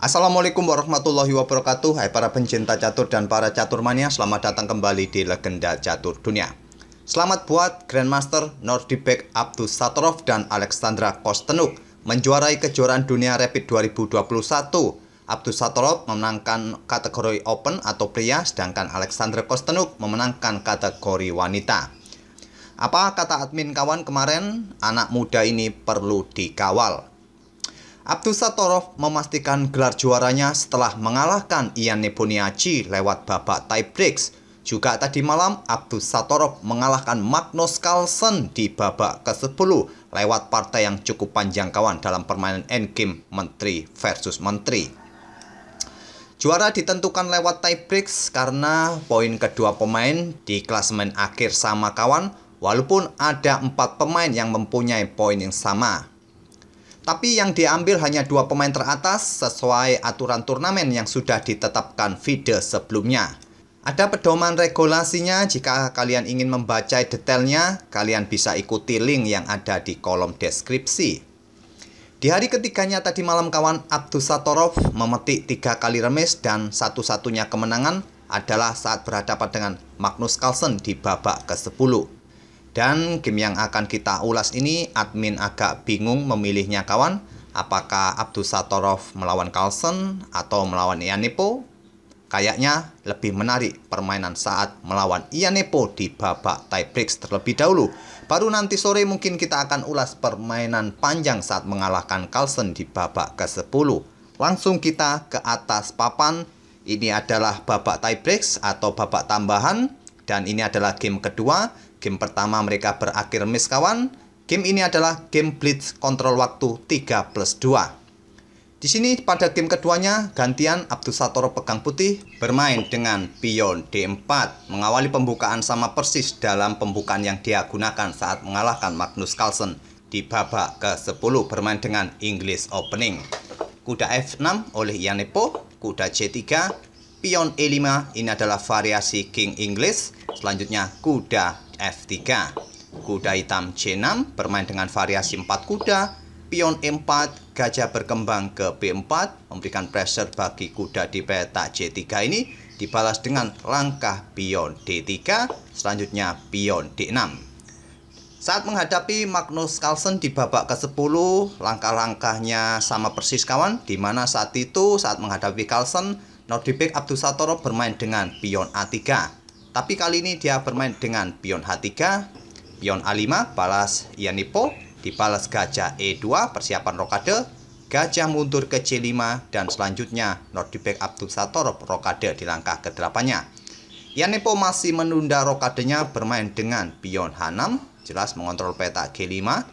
Assalamualaikum warahmatullahi wabarakatuh Hai para pencinta catur dan para catur mania Selamat datang kembali di Legenda Catur Dunia Selamat buat Grandmaster Nordibek Abdus Satorov dan Alexandra Kostenuk Menjuarai kejuaraan dunia Rapid 2021 Abdus Satorov memenangkan kategori Open atau pria Sedangkan Alexandra Kostenuk memenangkan kategori wanita Apa kata admin kawan kemarin? Anak muda ini perlu dikawal Abdul Satorov memastikan gelar juaranya setelah mengalahkan Ian Neponiachi lewat babak tiebreaks. Juga tadi malam, Abdul Satorov mengalahkan Magnus Carlsen di babak ke-10 lewat partai yang cukup panjang kawan dalam permainan endgame menteri versus menteri. Juara ditentukan lewat tiebreaks karena poin kedua pemain di klasemen akhir sama kawan, walaupun ada empat pemain yang mempunyai poin yang sama. Tapi yang diambil hanya dua pemain teratas sesuai aturan turnamen yang sudah ditetapkan FIDE sebelumnya. Ada pedoman regulasinya jika kalian ingin membaca detailnya, kalian bisa ikuti link yang ada di kolom deskripsi. Di hari ketiganya tadi malam kawan Abdus Satorov memetik tiga kali remis dan satu-satunya kemenangan adalah saat berhadapan dengan Magnus Carlsen di babak ke-10. Dan game yang akan kita ulas ini admin agak bingung memilihnya kawan. Apakah Abdul Satorov melawan Carlsen atau melawan Ianepo? Kayaknya lebih menarik permainan saat melawan Ianepo di babak tiebreak terlebih dahulu. Baru nanti sore mungkin kita akan ulas permainan panjang saat mengalahkan Carlsen di babak ke-10. Langsung kita ke atas papan. Ini adalah babak tiebreak atau babak tambahan dan ini adalah game kedua Game pertama mereka berakhir miss kawan. Game ini adalah game blitz kontrol waktu 3 plus 2. Di sini pada game keduanya, gantian Abdul Satoro pegang putih bermain dengan pion D4 mengawali pembukaan sama persis dalam pembukaan yang dia gunakan saat mengalahkan Magnus Carlsen di babak ke-10 bermain dengan English Opening. Kuda F6 oleh Yanepo, kuda C3, Pion E5 ini adalah variasi King English Selanjutnya kuda F3 Kuda hitam C6 bermain dengan variasi 4 kuda Pion E4 gajah berkembang ke B4 Memberikan pressure bagi kuda di petak C3 ini Dibalas dengan langkah pion D3 Selanjutnya pion D6 saat menghadapi Magnus Carlsen di babak ke-10, langkah-langkahnya sama persis kawan, di mana saat itu saat menghadapi Carlsen, Nordibek Abdusatoro bermain dengan pion A3. Tapi kali ini dia bermain dengan pion H3, pion A5, balas Ianipo, dibalas gajah E2, persiapan rokade, gajah mundur ke C5, dan selanjutnya Nordibek Abdusatoro rokade di langkah kedelapannya. Ianipo masih menunda rokadenya bermain dengan pion H6, jelas mengontrol peta G5,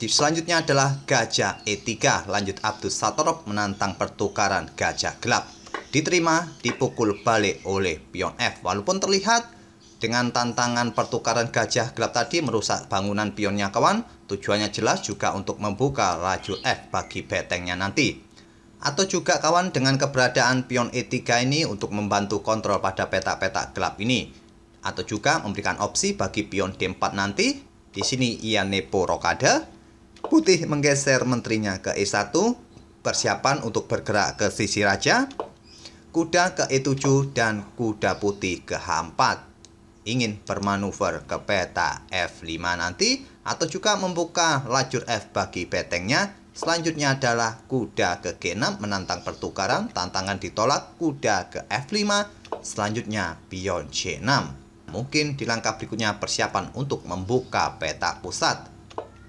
di selanjutnya adalah gajah E3 lanjut Abdus Satorop menantang pertukaran gajah gelap. Diterima dipukul balik oleh pion F walaupun terlihat dengan tantangan pertukaran gajah gelap tadi merusak bangunan pionnya kawan, tujuannya jelas juga untuk membuka laju F bagi betengnya nanti. Atau juga kawan dengan keberadaan pion E3 ini untuk membantu kontrol pada petak-petak gelap ini. Atau juga memberikan opsi bagi pion D4 nanti, di sini ia nepo rokade, Putih menggeser menterinya ke E1, persiapan untuk bergerak ke sisi raja, kuda ke E7 dan kuda putih ke H4. Ingin bermanuver ke peta F5 nanti atau juga membuka lajur F bagi petengnya. Selanjutnya adalah kuda ke G6 menantang pertukaran, tantangan ditolak, kuda ke F5, selanjutnya pion C6. Mungkin di langkah berikutnya persiapan untuk membuka peta pusat.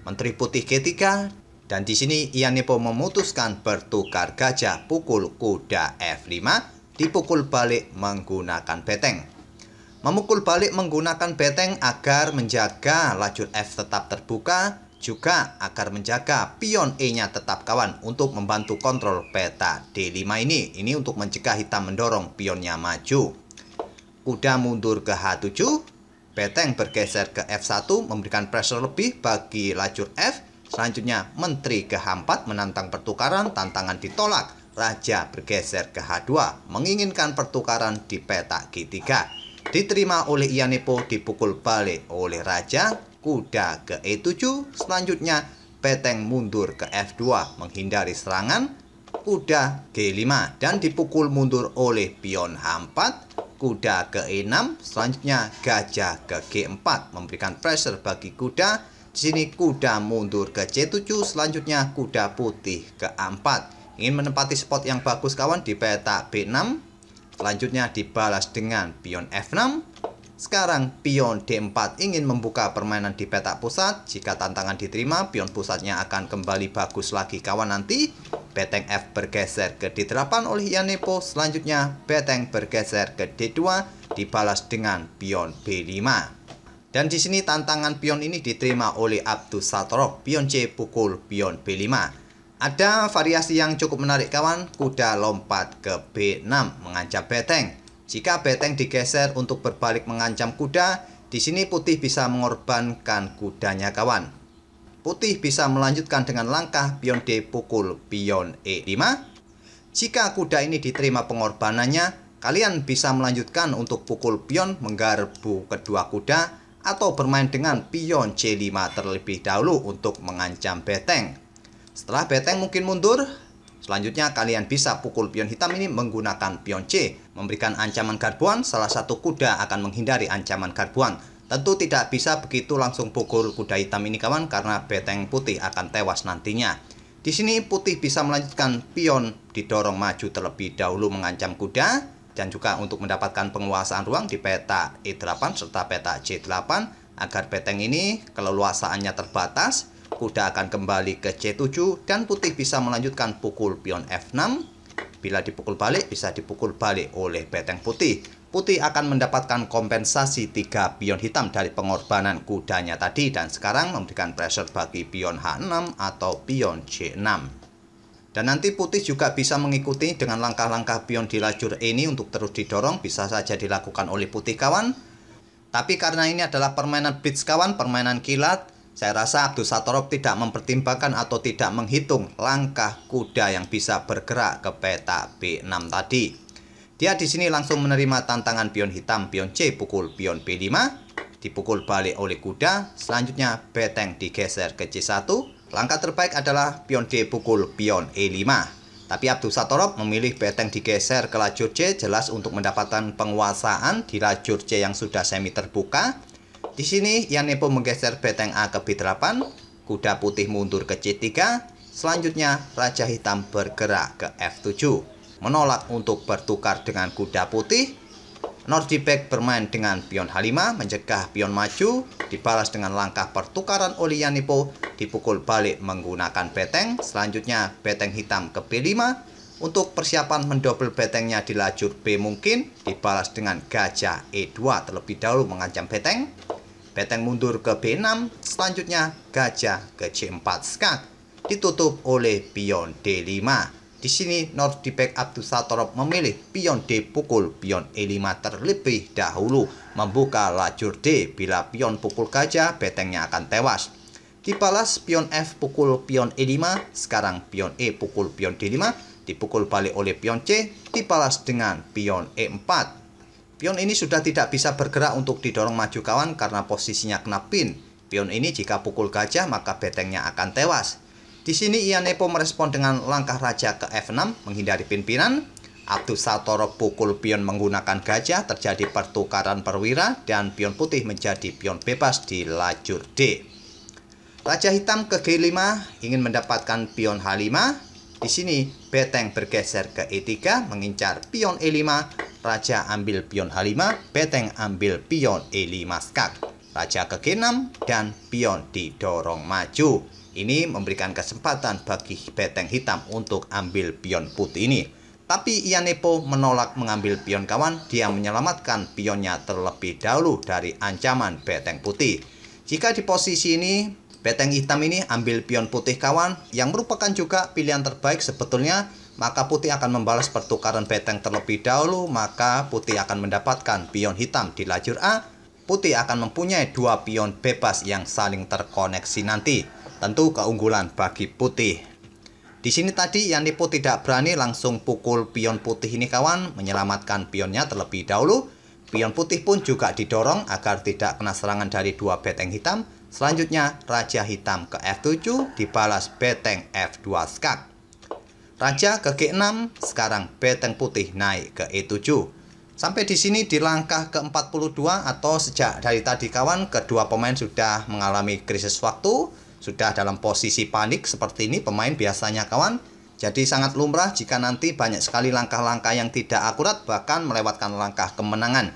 Menteri Putih ketika dan di sini Nepo memutuskan bertukar gajah pukul kuda F5 dipukul balik menggunakan beteng. Memukul balik menggunakan beteng agar menjaga lajur F tetap terbuka, juga agar menjaga pion E-nya tetap kawan untuk membantu kontrol peta D5 ini. Ini untuk mencegah hitam mendorong pionnya maju. Kuda mundur ke H7 Beteng bergeser ke F1 memberikan pressure lebih bagi lajur F. Selanjutnya, Menteri ke H4 menantang pertukaran, tantangan ditolak. Raja bergeser ke H2, menginginkan pertukaran di peta G3. Diterima oleh Ianepo, dipukul balik oleh Raja, kuda ke E7. Selanjutnya, Beteng mundur ke F2, menghindari serangan kuda G5 dan dipukul mundur oleh pion H4, kuda G6, selanjutnya gajah ke G4 memberikan pressure bagi kuda. Di sini kuda mundur ke C7, selanjutnya kuda putih ke A4. Ingin menempati spot yang bagus kawan di peta B6, selanjutnya dibalas dengan pion F6. Sekarang pion D4 ingin membuka permainan di peta pusat. Jika tantangan diterima, pion pusatnya akan kembali bagus lagi kawan nanti beteng F bergeser ke D8 oleh Yanepo. Selanjutnya, beteng bergeser ke D2 dibalas dengan pion B5. Dan di sini tantangan pion ini diterima oleh Abdus Satorov, pion C pukul pion B5. Ada variasi yang cukup menarik kawan, kuda lompat ke B6 mengancam beteng. Jika beteng digeser untuk berbalik mengancam kuda, di sini putih bisa mengorbankan kudanya kawan putih bisa melanjutkan dengan langkah pion D pukul pion E5. Jika kuda ini diterima pengorbanannya, kalian bisa melanjutkan untuk pukul pion menggarbu kedua kuda atau bermain dengan pion C5 terlebih dahulu untuk mengancam beteng. Setelah beteng mungkin mundur, Selanjutnya, kalian bisa pukul pion hitam ini menggunakan pion C, memberikan ancaman garbuan, salah satu kuda akan menghindari ancaman garbuan. Tentu tidak bisa begitu langsung pukul kuda hitam ini kawan karena beteng putih akan tewas nantinya. Di sini putih bisa melanjutkan pion didorong maju terlebih dahulu mengancam kuda dan juga untuk mendapatkan penguasaan ruang di peta E8 serta peta C8 agar beteng ini keleluasaannya terbatas kuda akan kembali ke C7 dan putih bisa melanjutkan pukul pion F6 bila dipukul balik bisa dipukul balik oleh beteng putih Putih akan mendapatkan kompensasi tiga pion hitam dari pengorbanan kudanya tadi dan sekarang memberikan pressure bagi pion H6 atau pion C6. Dan nanti putih juga bisa mengikuti dengan langkah-langkah pion di lajur ini untuk terus didorong bisa saja dilakukan oleh putih kawan. Tapi karena ini adalah permainan blitz kawan, permainan kilat, saya rasa Abdul Satorok tidak mempertimbangkan atau tidak menghitung langkah kuda yang bisa bergerak ke peta B6 tadi. Dia di sini langsung menerima tantangan pion hitam pion C pukul pion B5, dipukul balik oleh kuda, selanjutnya beteng digeser ke C1. Langkah terbaik adalah pion D pukul pion E5. Tapi Abdul Satorob memilih beteng digeser ke lajur C jelas untuk mendapatkan penguasaan di lajur C yang sudah semi terbuka. Di sini Yanepo menggeser beteng A ke B8, kuda putih mundur ke C3, selanjutnya raja hitam bergerak ke F7 menolak untuk bertukar dengan kuda putih. Nordibek bermain dengan pion H5, mencegah pion maju, dibalas dengan langkah pertukaran oleh Yanipo, dipukul balik menggunakan beteng, selanjutnya beteng hitam ke B5, untuk persiapan mendobel betengnya di lajur B mungkin, dibalas dengan gajah E2 terlebih dahulu mengancam beteng, beteng mundur ke B6, selanjutnya gajah ke C4 skak, ditutup oleh pion D5. Di sini North Nordipek Abdus Satorop memilih pion D pukul pion E5 terlebih dahulu membuka lajur D bila pion pukul gajah betengnya akan tewas. Dibalas pion F pukul pion E5, sekarang pion E pukul pion D5, dipukul balik oleh pion C, dibalas dengan pion E4. Pion ini sudah tidak bisa bergerak untuk didorong maju kawan karena posisinya kena pin. Pion ini jika pukul gajah maka betengnya akan tewas. Di sini Ianepo merespon dengan langkah raja ke F6 menghindari pimpinan. Abdu Satoro pukul pion menggunakan gajah, terjadi pertukaran perwira, dan pion putih menjadi pion bebas di lajur D. Raja hitam ke G5 ingin mendapatkan pion H5. Di sini Beteng bergeser ke E3 mengincar pion E5. Raja ambil pion H5, Beteng ambil pion E5 skak. Raja ke G6 dan pion didorong maju. Ini memberikan kesempatan bagi beteng hitam untuk ambil pion putih ini. Tapi Ianepo menolak mengambil pion kawan, dia menyelamatkan pionnya terlebih dahulu dari ancaman beteng putih. Jika di posisi ini, beteng hitam ini ambil pion putih kawan, yang merupakan juga pilihan terbaik sebetulnya, maka putih akan membalas pertukaran beteng terlebih dahulu, maka putih akan mendapatkan pion hitam di lajur A, putih akan mempunyai dua pion bebas yang saling terkoneksi nanti. Tentu keunggulan bagi putih. Di sini tadi yang nipu tidak berani langsung pukul pion putih ini kawan, menyelamatkan pionnya terlebih dahulu. Pion putih pun juga didorong agar tidak kena serangan dari dua beteng hitam. Selanjutnya, Raja Hitam ke F7 dibalas beteng F2 skak. Raja ke G6, sekarang beteng putih naik ke E7. Sampai di sini di langkah ke-42 atau sejak dari tadi kawan, kedua pemain sudah mengalami krisis waktu sudah dalam posisi panik seperti ini pemain biasanya kawan. Jadi sangat lumrah jika nanti banyak sekali langkah-langkah yang tidak akurat bahkan melewatkan langkah kemenangan.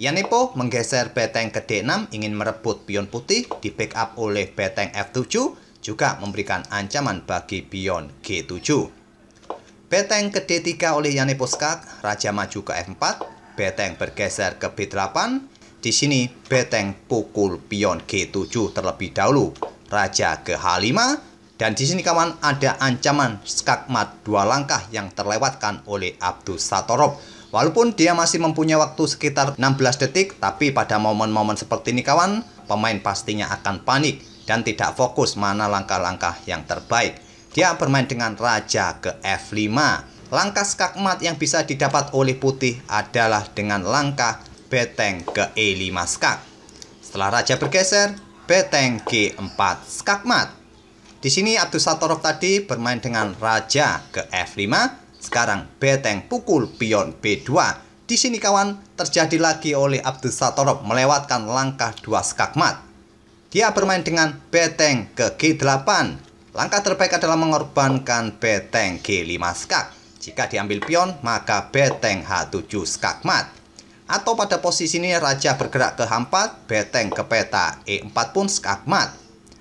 Yanepo menggeser beteng ke D6 ingin merebut pion putih di backup oleh beteng F7 juga memberikan ancaman bagi pion G7. Beteng ke D3 oleh Yanepo skak, raja maju ke F4, beteng bergeser ke B8. Di sini beteng pukul pion G7 terlebih dahulu raja ke-5 h dan di sini kawan ada ancaman skakmat dua langkah yang terlewatkan oleh Abdu Satorov. Walaupun dia masih mempunyai waktu sekitar 16 detik, tapi pada momen-momen seperti ini kawan, pemain pastinya akan panik dan tidak fokus mana langkah-langkah yang terbaik. Dia bermain dengan raja ke F5. Langkah skakmat yang bisa didapat oleh putih adalah dengan langkah beteng ke E5 skak. Setelah raja bergeser, beteng G4 skakmat. Di sini Abdul Satorov tadi bermain dengan raja ke F5, sekarang beteng pukul pion B2. Di sini kawan terjadi lagi oleh Abdul Satorov melewatkan langkah dua skakmat. Dia bermain dengan beteng ke G8. Langkah terbaik adalah mengorbankan beteng G5 skak. Jika diambil pion, maka beteng H7 skakmat atau pada posisi ini raja bergerak ke H4, beteng ke peta, E4 pun skakmat.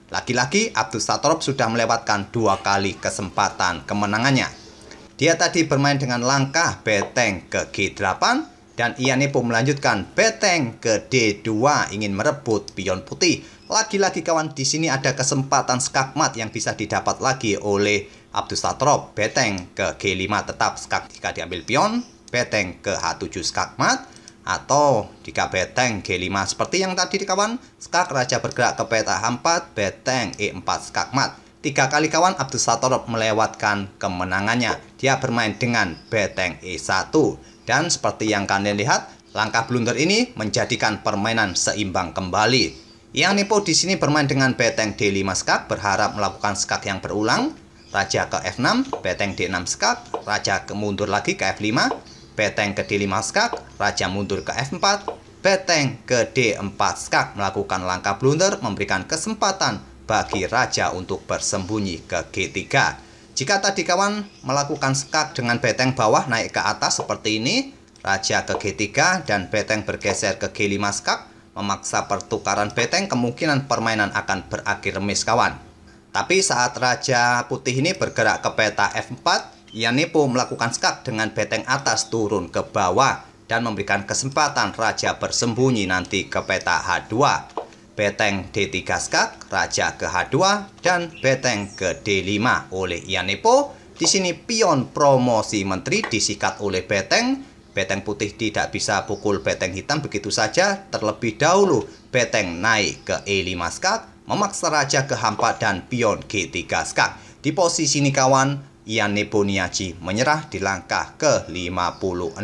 Lagi-lagi Abdus Satorov sudah melewatkan dua kali kesempatan kemenangannya. Dia tadi bermain dengan langkah beteng ke G8 dan ia pun melanjutkan beteng ke D2 ingin merebut pion putih. Lagi-lagi kawan di sini ada kesempatan skakmat yang bisa didapat lagi oleh Abdus Satorov. Beteng ke G5 tetap skak jika diambil pion, beteng ke H7 skakmat, atau di beteng G5 seperti yang tadi kawan skak raja bergerak ke peta H4 beteng E4 skak mat tiga kali kawan Abdul Satorop melewatkan kemenangannya dia bermain dengan beteng E1 dan seperti yang kalian lihat langkah blunder ini menjadikan permainan seimbang kembali yang nipu di sini bermain dengan beteng D5 skak berharap melakukan skak yang berulang raja ke F6, beteng D6 skak, raja kemundur lagi ke F5, beteng ke D5 skak, raja mundur ke F4, beteng ke D4 skak melakukan langkah blunder memberikan kesempatan bagi raja untuk bersembunyi ke G3. Jika tadi kawan melakukan skak dengan beteng bawah naik ke atas seperti ini, raja ke G3 dan beteng bergeser ke G5 skak, memaksa pertukaran beteng kemungkinan permainan akan berakhir remis kawan. Tapi saat raja putih ini bergerak ke peta F4, Yanepo melakukan skak dengan beteng atas turun ke bawah dan memberikan kesempatan raja bersembunyi nanti ke peta H2. Beteng D3 skak, raja ke H2, dan beteng ke D5 oleh Yanepo. Di sini pion promosi menteri disikat oleh beteng. Beteng putih tidak bisa pukul beteng hitam begitu saja. Terlebih dahulu beteng naik ke E5 skak, memaksa raja ke H4 dan pion G3 skak. Di posisi ini kawan, Ian Neboniaci menyerah di langkah ke-56.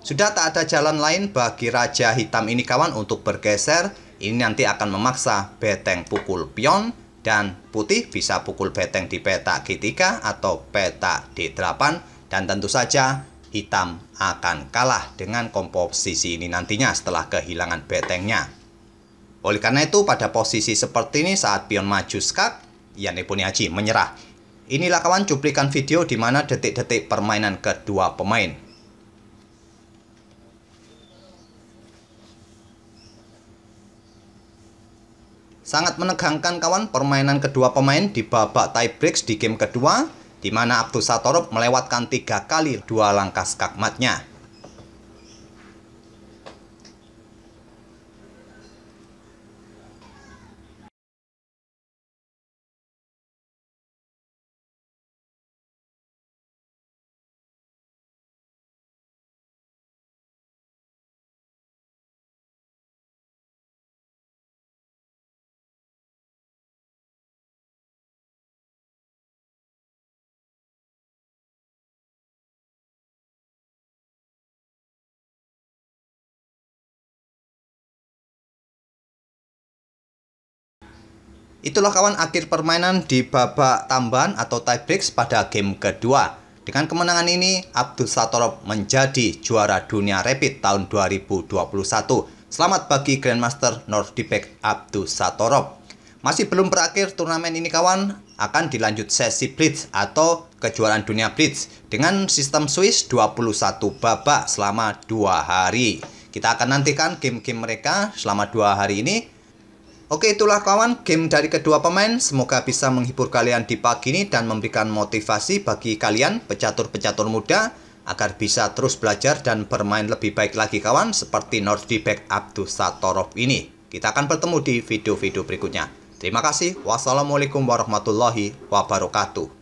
Sudah tak ada jalan lain bagi Raja Hitam ini kawan untuk bergeser, ini nanti akan memaksa beteng pukul pion dan putih bisa pukul beteng di petak G3 atau petak D8 dan tentu saja hitam akan kalah dengan komposisi ini nantinya setelah kehilangan betengnya. Oleh karena itu pada posisi seperti ini saat pion maju skak, Yanni Puniaji menyerah Inilah kawan cuplikan video di mana detik-detik permainan kedua pemain. Sangat menegangkan kawan permainan kedua pemain di babak tie breaks di game kedua di mana Abdus Satorov melewatkan tiga kali dua langkah skakmatnya. Itulah kawan akhir permainan di babak tambahan atau tie pada game kedua. Dengan kemenangan ini, Abdul Satorov menjadi juara dunia rapid tahun 2021. Selamat bagi Grandmaster Nordipek Abdul Satorov. Masih belum berakhir turnamen ini kawan, akan dilanjut sesi blitz atau kejuaraan dunia blitz dengan sistem Swiss 21 babak selama dua hari. Kita akan nantikan game-game mereka selama dua hari ini Oke itulah kawan game dari kedua pemain Semoga bisa menghibur kalian di pagi ini Dan memberikan motivasi bagi kalian pecatur-pecatur muda Agar bisa terus belajar dan bermain lebih baik lagi kawan Seperti Nordi Abdu Satorov ini Kita akan bertemu di video-video berikutnya Terima kasih Wassalamualaikum warahmatullahi wabarakatuh